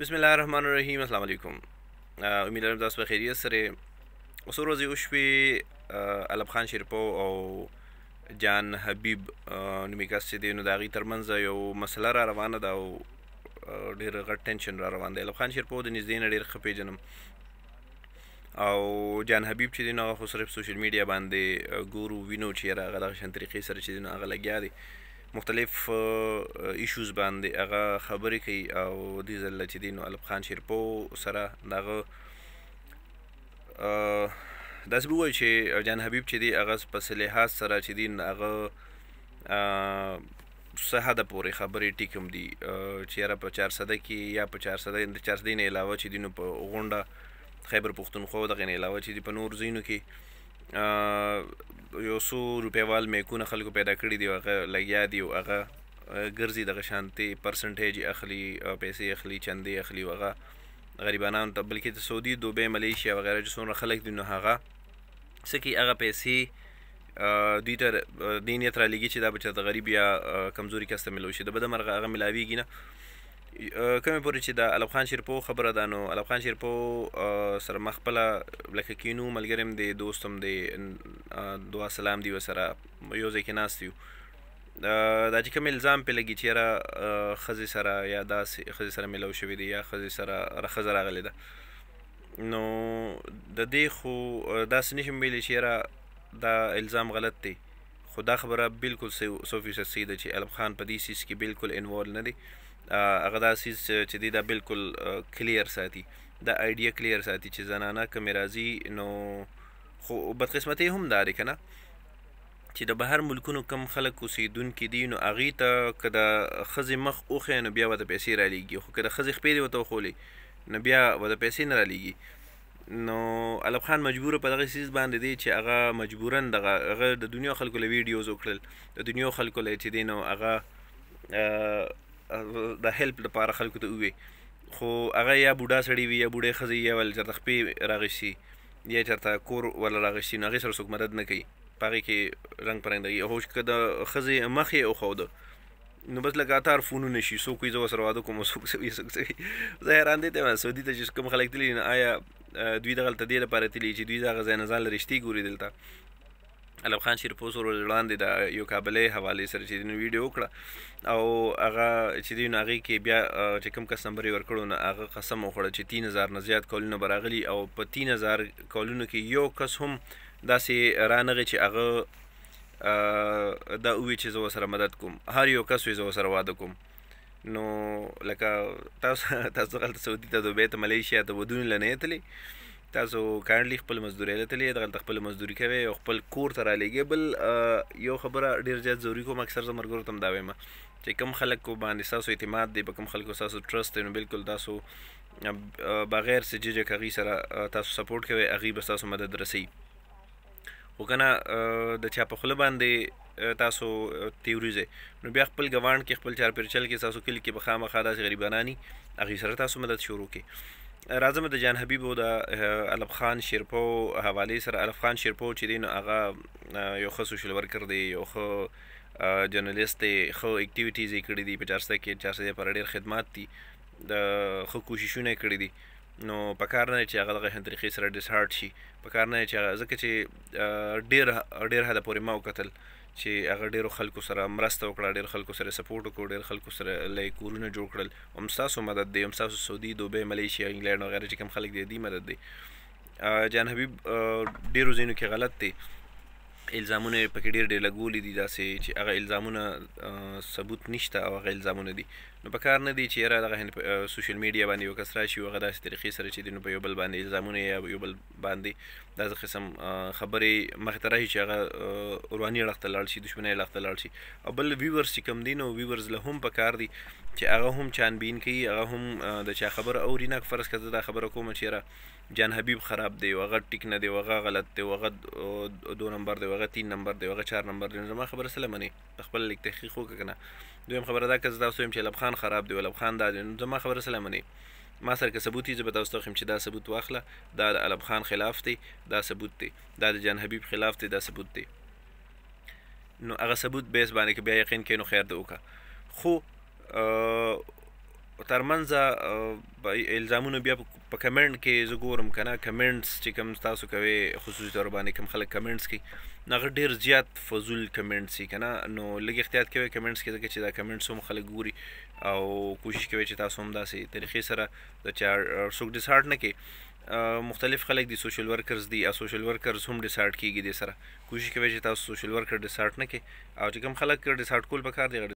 بسم الله الرحمن الرحیم السلام علیکم امید لرم تاسو په خیریت سره اوس ورځې او شپې علب خان شیرپو او جان حبیب نومي کس چې دی نو د هغې ترمنځ یو مسله را روانه ده او ډېر غټ ټینشن را روان دی علب خان شیرپو د نږدې نه ډېر ښه پېژنم او جان حبیب چې دی نو هغه خو صرف سوشل میډیا باندې ګورو وینو چې یاره هغه دغه شان طریقې سره چې دی نو هغه لګیا دی مختلف ایشوز باندې هغه خبرې کوي او د زل چې دین الف خان شیرپو سره دغه داسې وویل چې جان حبیب چې دی هغه په لحاظ سره چې دین هغه صحه د پورې خبرې ټیکم دی چې را په 400 کې یا په 400 د 400 نه علاوه چې دین په غونډه خیبر پښتونخوا دغه نه علاوه چې په نور زینو کې یو څو روپیوال میکونه خلکو پیدا کړي دي هغه لګیا دي او هغه ګرځي دغه شانتي پرسنټیج اخلي پیسې اخلي چندې اخلي وغه غریبانو ته بلکې د سعودي دوبه ملیشیا وغیرہ چې څومره خلک دي نو هغه سکی هغه پیسې دوی ته دینیت را لګي چې دا بچا د غریب یا کمزوري کسته ملوي شي د بده مرغه هغه ملاويږي نه کومه پورې چې د علب خان شریفو خبره ده نو علب خان شریفو سره مخبل لکه کینو ملګریم دی دوستم دی دعا سلام دی وسره یو ځای کې ناست یو دا چې کوم الزام په لګی چې را خزي سره یا داس خزي سره ملو شوې دی یا خزي سره رخزه راغلی ده نو د دې خو داس نشم ویلی چې را دا الزام غلط دی خو دا خبره بالکل 100% سیده چې علب خان په دې سیس کې بالکل انوالو نه دی هغه دا سیز چې دی دا بالکل کلیر ساتي دا ائیډیا کلیر ساتي چې زنانه کمیرازي نو خو بدقسمتي هم داري کنه چې د بهر ملکونو کم خلک اوسیدونکي دي نو اغه ته کده خزي مخ اوخه نو بیا ود پیسې را لېږي خو کده خزي خپې دی وته خولي نو بیا ود پیسې نه را لېږي نو علب خان مجبور په دغه سیس باندې دی چې هغه مجبورن دغه د دنیا خلکو له ویډیوز وکړل د دنیا خلکو له چې دین او هغه د هیلپ لپاره خلکو ته وي خو هغه یا بوډا سړی وي یا بوډه خزي یا ول چرته خپې راغشي یا چرته کور ول راغشي نو هغه سره څوک مدد نه کوي پاره کې رنگ پرندګي او چې د خزي مخې او خو ده نو بس لګاتار فونو نشي سو کوی زو سره واده کوم سو کوي سو کوي زه حیران دي ته سعودي ته چې کوم خلک تللی نه آیا دوی دغه تل دی لپاره تللی چې دوی دغه ځای نه ځان لريشتي ګوري دلته علب خان شریفوس ور وړاندې د یو کابلې حواله سره چې د ویډیو کړه او هغه چې دی ناغي کې بیا چې کوم کس نمبر ورکړو نه هغه قسم وخوړه چې 3000 نه زیات کولونه براغلي او په 3000 کولونو کې یو کس هم داسې رانغه چې هغه دا وی چې زو سره مدد کوم هر یو کس وی زو سره واده کوم نو لکه تاسو تاسو غلط سعودي ته دوبه ته ملیشیا ته ودون لنه تلی تاسو کارنلی خپل مزدوري لته دغه خپل مزدوري کوي او خپل کور ته را لګي بل یو خبره ډیر زیات ضروری کوم اکثر زمرګرو تم دا وایم چې کم خلک کو باندې تاسو اعتماد دی کم خلکو تاسو ټرست نو بالکل تاسو بغیر سججه کغي سره تاسو سپورټ کوي اغي بس تاسو مدد رسي وکنه د چا په خله باندې تاسو تیوریزه نو بیا خپل غوان کې خپل چار پرچل کې تاسو کلی کې بخامه خاله غریبانانی اغي سره تاسو مدد شروع کی راځم د جان حبیب او د الف خان شیرپو حواله سره الف خان شیرپو چې دین هغه یو خو سوشل ورکر دی یو خو جرنالیست دی خو اکټیویټیز یې کړې دي په چارسته کې چارسته پر ډېر خدمات دي د خو کوششونه کړې دي نو په کار نه چې هغه دغه طریقې سره ډیس هارت شي په کار نه چې هغه ځکه چې ډیر ډیر هدا پورې ما وکتل چې هغه ډیرو خلکو سره مرسته وکړه ډیر خلکو سره سپورټ وکړ ډیر خلکو سره لای کورونه جوړ کړل هم تاسو مدد دی هم تاسو سعودي دوبه ملیشیا انګلند او غیره چې کوم خلک دی دی مدد دی جان حبیب ډیرو زینو کې غلط دی الزامونه پکې ډېر ډېر لګولي دي داسې چې هغه الزامونه ثبوت نشته او هغه الزامونه دي نو په کار نه دي چې یاره دغه سوشل میډیا باندې یو کس راشي او هغه داسې طریقې سره چې دی نو په یو بل باندې الزامونه یا یو بل باندې داسې قسم خبرې مخې ته راشي چې هغه رواني اړخ ته لاړ شي دښمنۍ اړخ ته لاړ شي او بل ویورز چې کم دي نو ویورز له هم په کار دي چې هغه هم چانبین کوي هغه هم د چا خبره اوري نه فرض کړه دا خبره کوم چې یاره جان حبیب خراب دی او هغه ټیک نه دی او هغه غلط دی او هغه دو نمبر دی هغه 3 نمبر دی هغه 4 نمبر دی زما خبره سره مني خپل لیک تحقیق وکنه دویم خبره دا که زدا سویم چې لبخان خراب دی ولبخان دا دی زما خبره سره مني ما سره که ثبوت یې زه به تاسو ته وښیم چې دا ثبوت واخله دا د علب خان خلاف دی دا ثبوت دی دا د جان حبیب خلاف دی دا ثبوت دی نو هغه ثبوت بیس باندې که بیا یقین کوي نو خیر د وکړه خو ترمنځ الزامونه بیا په کمنټ کې زه ګورم کنه کمنټس چې کوم تاسو کوي خصوصي تور باندې کوم خلک کمنټس کوي نغه ډیر زیات فضول کمنټس کنه نو لږ احتیاط کوئ کمنټس کې چې دا کمنټس هم خلک ګوري او کوشش کوي چې تاسو هم داسې طریقې سره د چا څوک ډیسارټ نه کوي مختلف خلک دي سوشل ورکرز دي او سوشل ورکرز هم ډیسارټ کیږي د سره کوشش کوي چې تاسو سوشل ورکر ډیسارټ نه کې او چې کوم خلک ډیسارټ کول پکار دي